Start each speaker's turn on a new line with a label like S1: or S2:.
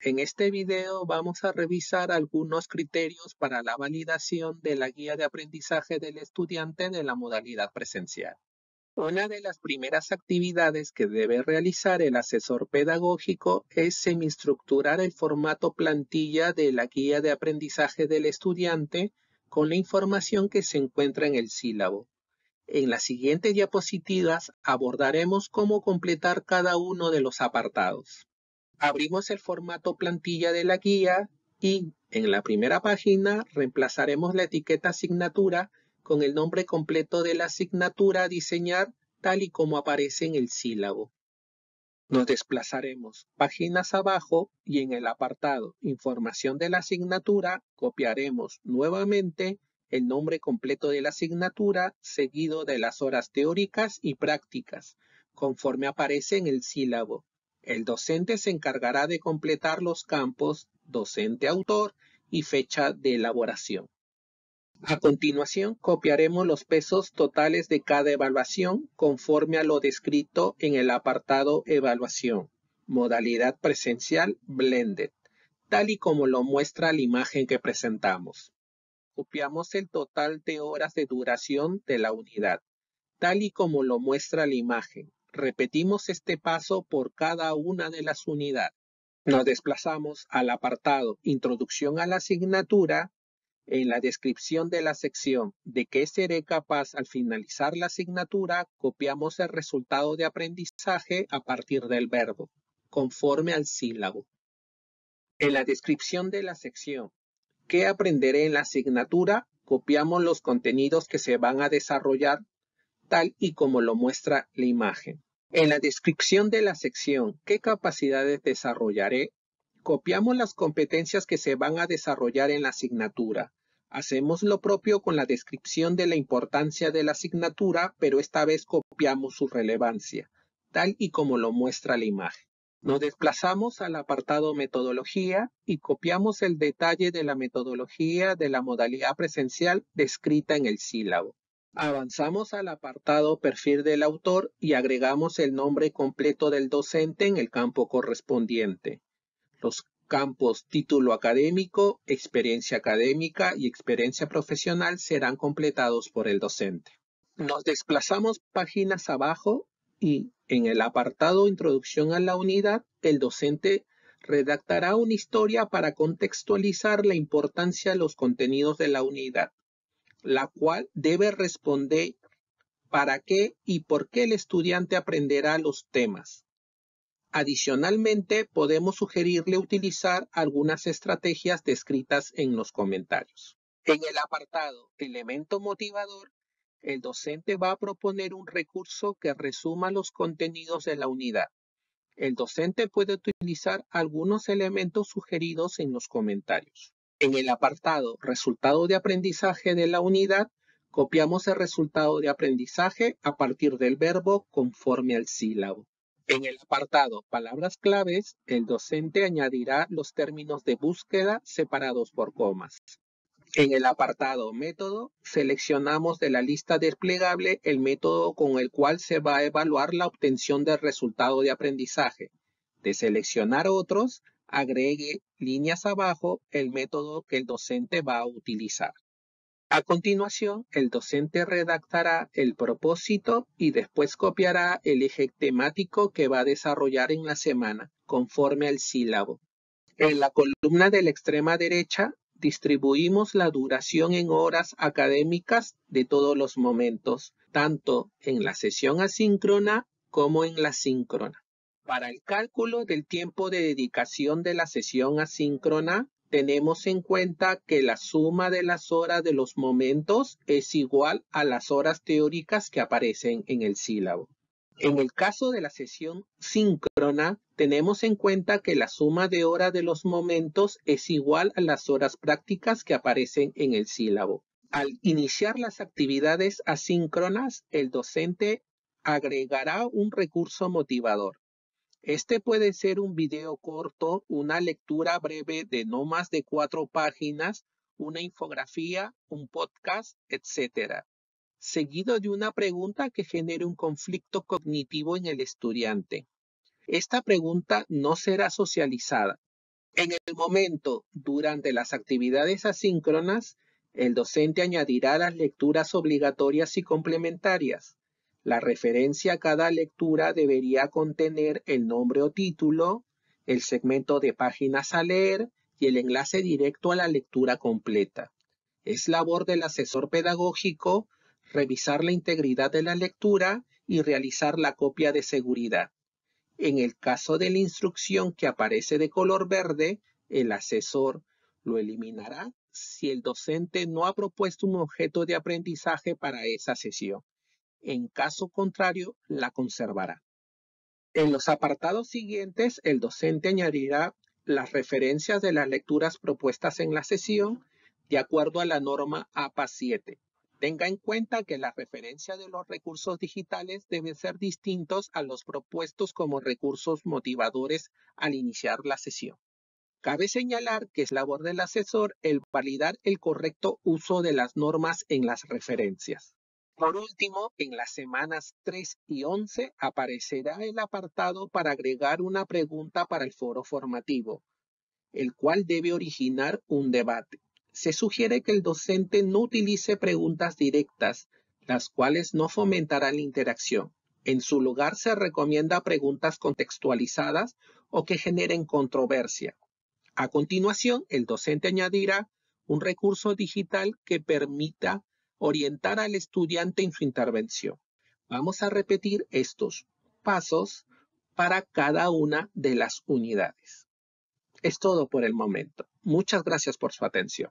S1: En este video vamos a revisar algunos criterios para la validación de la guía de aprendizaje del estudiante de la modalidad presencial. Una de las primeras actividades que debe realizar el asesor pedagógico es semiestructurar el formato plantilla de la guía de aprendizaje del estudiante con la información que se encuentra en el sílabo. En las siguientes diapositivas abordaremos cómo completar cada uno de los apartados abrimos el formato plantilla de la guía y en la primera página reemplazaremos la etiqueta asignatura con el nombre completo de la asignatura a diseñar tal y como aparece en el sílabo. Nos desplazaremos páginas abajo y en el apartado Información de la asignatura copiaremos nuevamente el nombre completo de la asignatura seguido de las horas teóricas y prácticas, conforme aparece en el sílabo. El docente se encargará de completar los campos docente-autor y fecha de elaboración. A continuación, copiaremos los pesos totales de cada evaluación conforme a lo descrito en el apartado Evaluación, modalidad presencial Blended, tal y como lo muestra la imagen que presentamos. Copiamos el total de horas de duración de la unidad, tal y como lo muestra la imagen. Repetimos este paso por cada una de las unidades. Nos desplazamos al apartado Introducción a la asignatura. En la descripción de la sección de qué seré capaz al finalizar la asignatura, copiamos el resultado de aprendizaje a partir del verbo, conforme al sílabo. En la descripción de la sección qué aprenderé en la asignatura, copiamos los contenidos que se van a desarrollar tal y como lo muestra la imagen. En la descripción de la sección ¿Qué capacidades desarrollaré? Copiamos las competencias que se van a desarrollar en la asignatura. Hacemos lo propio con la descripción de la importancia de la asignatura, pero esta vez copiamos su relevancia, tal y como lo muestra la imagen. Nos desplazamos al apartado metodología y copiamos el detalle de la metodología de la modalidad presencial descrita en el sílabo. Avanzamos al apartado perfil del autor y agregamos el nombre completo del docente en el campo correspondiente. Los campos título académico, experiencia académica y experiencia profesional serán completados por el docente. Nos desplazamos páginas abajo y en el apartado Introducción a la unidad, el docente redactará una historia para contextualizar la importancia de los contenidos de la unidad la cual debe responder para qué y por qué el estudiante aprenderá los temas. Adicionalmente, podemos sugerirle utilizar algunas estrategias descritas en los comentarios. En el apartado Elemento motivador, el docente va a proponer un recurso que resuma los contenidos de la unidad. El docente puede utilizar algunos elementos sugeridos en los comentarios. En el apartado Resultado de aprendizaje de la unidad, copiamos el resultado de aprendizaje a partir del verbo conforme al sílabo. En el apartado Palabras claves, el docente añadirá los términos de búsqueda separados por comas. En el apartado Método, seleccionamos de la lista desplegable el método con el cual se va a evaluar la obtención del resultado de aprendizaje. De seleccionar otros, agregue líneas abajo, el método que el docente va a utilizar. A continuación, el docente redactará el propósito y después copiará el eje temático que va a desarrollar en la semana, conforme al sílabo. En la columna de la extrema derecha, distribuimos la duración en horas académicas de todos los momentos, tanto en la sesión asíncrona como en la síncrona. Para el cálculo del tiempo de dedicación de la sesión asíncrona, tenemos en cuenta que la suma de las horas de los momentos es igual a las horas teóricas que aparecen en el sílabo. En el caso de la sesión síncrona, tenemos en cuenta que la suma de horas de los momentos es igual a las horas prácticas que aparecen en el sílabo. Al iniciar las actividades asíncronas, el docente agregará un recurso motivador, este puede ser un video corto, una lectura breve de no más de cuatro páginas, una infografía, un podcast, etc. Seguido de una pregunta que genere un conflicto cognitivo en el estudiante. Esta pregunta no será socializada. En el momento, durante las actividades asíncronas, el docente añadirá las lecturas obligatorias y complementarias. La referencia a cada lectura debería contener el nombre o título, el segmento de páginas a leer y el enlace directo a la lectura completa. Es labor del asesor pedagógico revisar la integridad de la lectura y realizar la copia de seguridad. En el caso de la instrucción que aparece de color verde, el asesor lo eliminará si el docente no ha propuesto un objeto de aprendizaje para esa sesión. En caso contrario, la conservará. En los apartados siguientes, el docente añadirá las referencias de las lecturas propuestas en la sesión de acuerdo a la norma APA 7. Tenga en cuenta que las referencia de los recursos digitales deben ser distintos a los propuestos como recursos motivadores al iniciar la sesión. Cabe señalar que es labor del asesor el validar el correcto uso de las normas en las referencias. Por último, en las semanas 3 y 11 aparecerá el apartado para agregar una pregunta para el foro formativo, el cual debe originar un debate. Se sugiere que el docente no utilice preguntas directas, las cuales no fomentarán la interacción. En su lugar se recomienda preguntas contextualizadas o que generen controversia. A continuación, el docente añadirá un recurso digital que permita orientar al estudiante en su intervención. Vamos a repetir estos pasos para cada una de las unidades. Es todo por el momento. Muchas gracias por su atención.